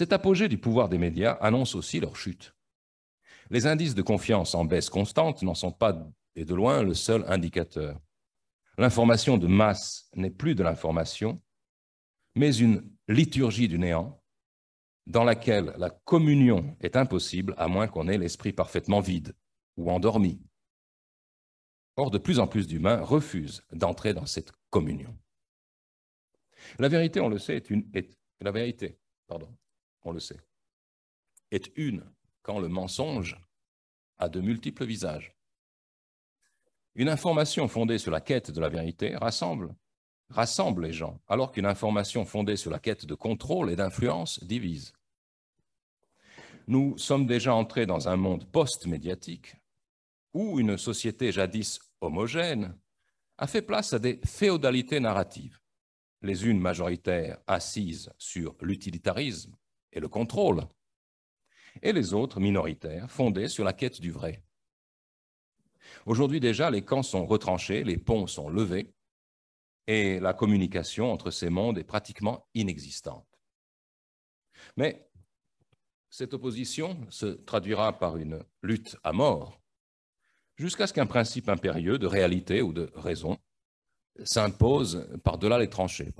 Cet apogée du pouvoir des médias annonce aussi leur chute. Les indices de confiance en baisse constante n'en sont pas, et de loin, le seul indicateur. L'information de masse n'est plus de l'information, mais une liturgie du néant dans laquelle la communion est impossible à moins qu'on ait l'esprit parfaitement vide ou endormi. Or, de plus en plus d'humains refusent d'entrer dans cette communion. La vérité, on le sait, est une, la vérité, pardon, on le sait, est une quand le mensonge a de multiples visages. Une information fondée sur la quête de la vérité rassemble, rassemble les gens, alors qu'une information fondée sur la quête de contrôle et d'influence divise. Nous sommes déjà entrés dans un monde post-médiatique où une société jadis homogène a fait place à des féodalités narratives, les unes majoritaires assises sur l'utilitarisme, et le contrôle, et les autres minoritaires, fondés sur la quête du vrai. Aujourd'hui déjà, les camps sont retranchés, les ponts sont levés, et la communication entre ces mondes est pratiquement inexistante. Mais cette opposition se traduira par une lutte à mort, jusqu'à ce qu'un principe impérieux de réalité ou de raison s'impose par-delà les tranchées.